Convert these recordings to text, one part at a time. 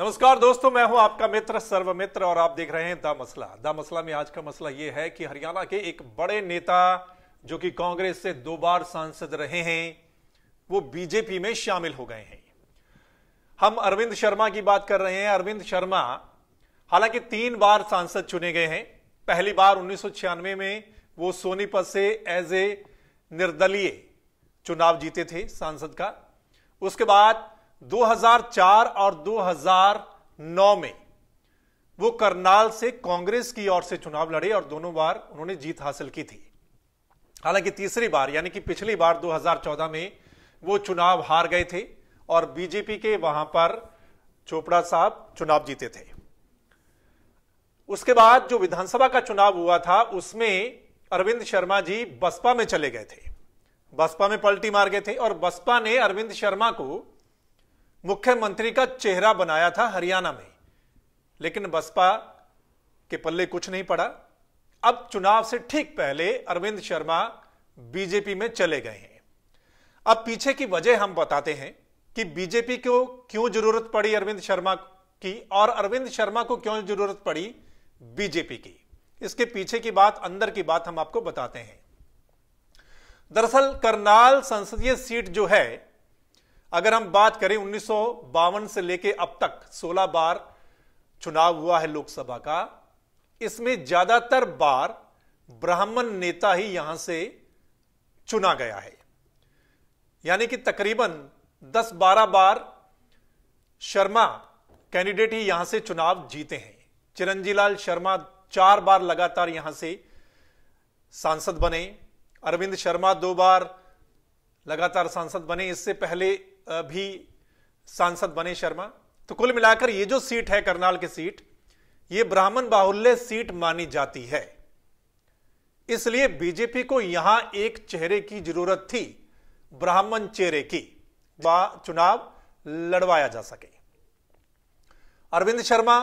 नमस्कार दोस्तों मैं हूं आपका मित्र सर्वमित्र और आप देख रहे हैं द मसला द मसला में आज का मसला यह है कि हरियाणा के एक बड़े नेता जो कि कांग्रेस से दो बार सांसद रहे हैं वो बीजेपी में शामिल हो गए हैं हम अरविंद शर्मा की बात कर रहे हैं अरविंद शर्मा हालांकि तीन बार सांसद चुने गए हैं पहली बार उन्नीस में वो सोनीपत से एज ए निर्दलीय चुनाव जीते थे सांसद का उसके बाद 2004 और 2009 में वो करनाल से कांग्रेस की ओर से चुनाव लड़े और दोनों बार उन्होंने जीत हासिल की थी हालांकि तीसरी बार यानी कि पिछली बार 2014 में वो चुनाव हार गए थे और बीजेपी के वहां पर चोपड़ा साहब चुनाव जीते थे उसके बाद जो विधानसभा का चुनाव हुआ था उसमें अरविंद शर्मा जी बसपा में चले गए थे बसपा में पलटी मार गए थे और बसपा ने अरविंद शर्मा को मुख्यमंत्री का चेहरा बनाया था हरियाणा में लेकिन बसपा के पल्ले कुछ नहीं पड़ा अब चुनाव से ठीक पहले अरविंद शर्मा बीजेपी में चले गए हैं अब पीछे की वजह हम बताते हैं कि बीजेपी को क्यों जरूरत पड़ी अरविंद शर्मा की और अरविंद शर्मा को क्यों जरूरत पड़ी बीजेपी की इसके पीछे की बात अंदर की बात हम आपको बताते हैं दरअसल करनाल संसदीय सीट जो है अगर हम बात करें उन्नीस से लेके अब तक 16 बार चुनाव हुआ है लोकसभा का इसमें ज्यादातर बार ब्राह्मण नेता ही यहां से चुना गया है यानी कि तकरीबन 10-12 बार शर्मा कैंडिडेट ही यहां से चुनाव जीते हैं चिरंजीलाल शर्मा चार बार लगातार यहां से सांसद बने अरविंद शर्मा दो बार लगातार सांसद बने इससे पहले भी सांसद बने शर्मा तो कुल मिलाकर ये जो सीट है करनाल की सीट ये ब्राह्मण बाहुल्य सीट मानी जाती है इसलिए बीजेपी को यहां एक चेहरे की जरूरत थी ब्राह्मण चेहरे की चुनाव लड़वाया जा सके अरविंद शर्मा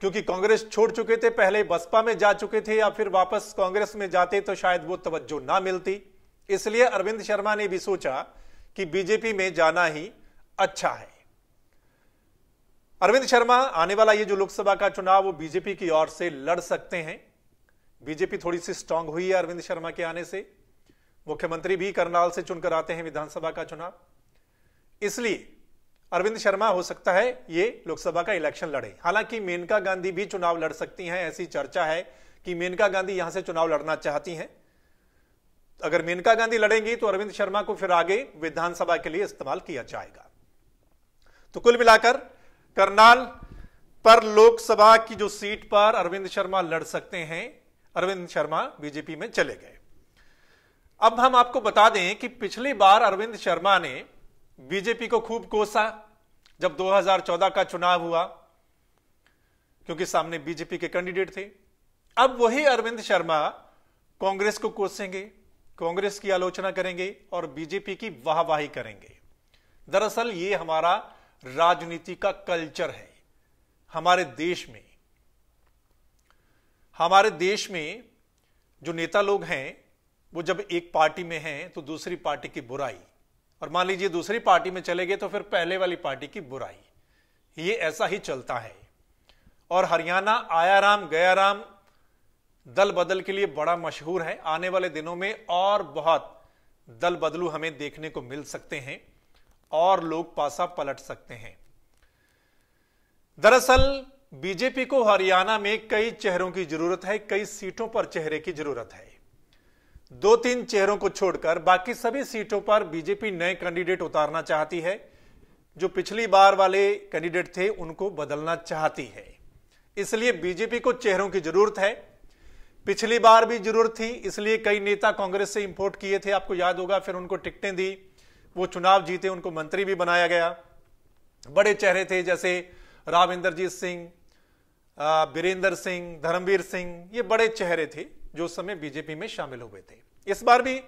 क्योंकि कांग्रेस छोड़ चुके थे पहले बसपा में जा चुके थे या फिर वापस कांग्रेस में जाते तो शायद वो तवज्जो ना मिलती इसलिए अरविंद शर्मा ने भी सोचा कि बीजेपी में जाना ही अच्छा है अरविंद शर्मा आने वाला ये जो लोकसभा का चुनाव वो बीजेपी की ओर से लड़ सकते हैं बीजेपी थोड़ी सी स्ट्रांग हुई है अरविंद शर्मा के आने से मुख्यमंत्री भी करनाल से चुनकर आते हैं विधानसभा का चुनाव इसलिए अरविंद शर्मा हो सकता है ये लोकसभा का इलेक्शन लड़े हालांकि मेनका गांधी भी चुनाव लड़ सकती हैं ऐसी चर्चा है कि मेनका गांधी यहां से चुनाव लड़ना चाहती हैं अगर मेनका गांधी लड़ेंगी तो अरविंद शर्मा को फिर आगे विधानसभा के लिए इस्तेमाल किया जाएगा तो कुल मिलाकर करनाल पर लोकसभा की जो सीट पर अरविंद शर्मा लड़ सकते हैं अरविंद शर्मा बीजेपी में चले गए अब हम आपको बता दें कि पिछली बार अरविंद शर्मा ने बीजेपी को खूब कोसा जब 2014 का चुनाव हुआ क्योंकि सामने बीजेपी के कैंडिडेट थे अब वही अरविंद शर्मा कांग्रेस को कोसेंगे कांग्रेस की आलोचना करेंगे और बीजेपी की वाहवाही करेंगे दरअसल ये हमारा राजनीति का कल्चर है हमारे देश में हमारे देश में जो नेता लोग हैं वो जब एक पार्टी में हैं तो दूसरी पार्टी की बुराई और मान लीजिए दूसरी पार्टी में चले गए तो फिर पहले वाली पार्टी की बुराई ये ऐसा ही चलता है और हरियाणा आया राम गया राम दल बदल के लिए बड़ा मशहूर है आने वाले दिनों में और बहुत दल बदलू हमें देखने को मिल सकते हैं और लोग पासा पलट सकते हैं दरअसल बीजेपी को हरियाणा में कई चेहरों की जरूरत है कई सीटों पर चेहरे की जरूरत है दो तीन चेहरों को छोड़कर बाकी सभी सीटों पर बीजेपी नए कैंडिडेट उतारना चाहती है जो पिछली बार वाले कैंडिडेट थे उनको बदलना चाहती है इसलिए बीजेपी को चेहरों की जरूरत है पिछली बार भी जरूरत थी इसलिए कई नेता कांग्रेस से इंपोर्ट किए थे आपको याद होगा फिर उनको टिकटें दी वो चुनाव जीते उनको मंत्री भी बनाया गया बड़े चेहरे थे जैसे राव इंद्रजीत सिंह बीरेंद्र सिंह धर्मवीर सिंह ये बड़े चेहरे थे जो उस समय बीजेपी में शामिल हुए थे इस बार भी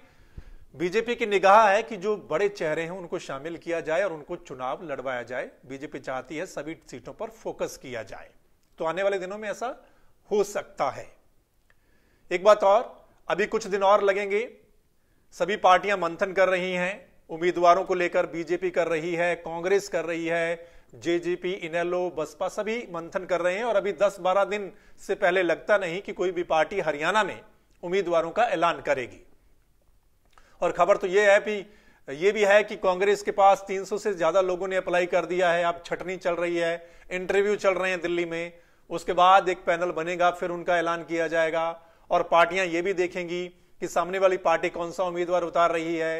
बीजेपी की निगाह है कि जो बड़े चेहरे हैं उनको शामिल किया जाए और उनको चुनाव लड़वाया जाए बीजेपी चाहती है सभी सीटों पर फोकस किया जाए तो आने वाले दिनों में ऐसा हो सकता है एक बात और अभी कुछ दिन और लगेंगे सभी पार्टियां मंथन कर रही हैं उम्मीदवारों को लेकर बीजेपी कर रही है कांग्रेस कर रही है जेजेपी इनेलो बसपा सभी मंथन कर रहे हैं और अभी 10-12 दिन से पहले लगता नहीं कि कोई भी पार्टी हरियाणा में उम्मीदवारों का ऐलान करेगी और खबर तो यह है कि ये भी है कि कांग्रेस के पास 300 से ज्यादा लोगों ने अप्लाई कर दिया है अब छटनी चल रही है इंटरव्यू चल रहे हैं दिल्ली में उसके बाद एक पैनल बनेगा फिर उनका ऐलान किया जाएगा और पार्टियां ये भी देखेंगी कि सामने वाली पार्टी कौन सा उम्मीदवार उतार रही है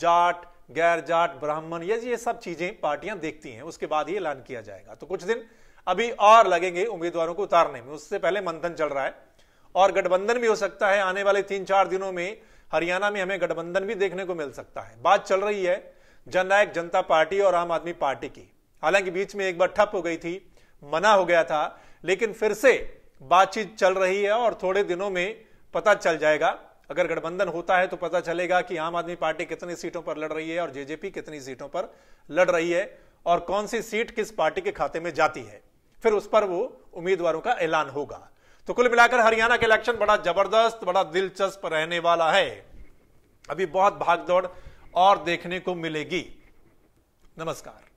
जाट गैर जाट ब्राह्मण ये ये सब चीजें पार्टियां देखती हैं उसके बाद ही ऐलान किया जाएगा तो कुछ दिन अभी और लगेंगे उम्मीदवारों को उतारने में उससे पहले मंथन चल रहा है और गठबंधन भी हो सकता है आने वाले तीन चार दिनों में हरियाणा में हमें गठबंधन भी देखने को मिल सकता है बात चल रही है जननायक जनता पार्टी और आम आदमी पार्टी की हालांकि बीच में एक बार ठप हो गई थी मना हो गया था लेकिन फिर से बातचीत चल रही है और थोड़े दिनों में पता चल जाएगा अगर गठबंधन होता है तो पता चलेगा कि आम आदमी पार्टी कितनी सीटों पर लड़ रही है और जेजेपी कितनी सीटों पर लड़ रही है और कौन सी सीट किस पार्टी के खाते में जाती है फिर उस पर वो उम्मीदवारों का ऐलान होगा तो कुल मिलाकर हरियाणा के इलेक्शन बड़ा जबरदस्त बड़ा दिलचस्प रहने वाला है अभी बहुत भागदौड़ और देखने को मिलेगी नमस्कार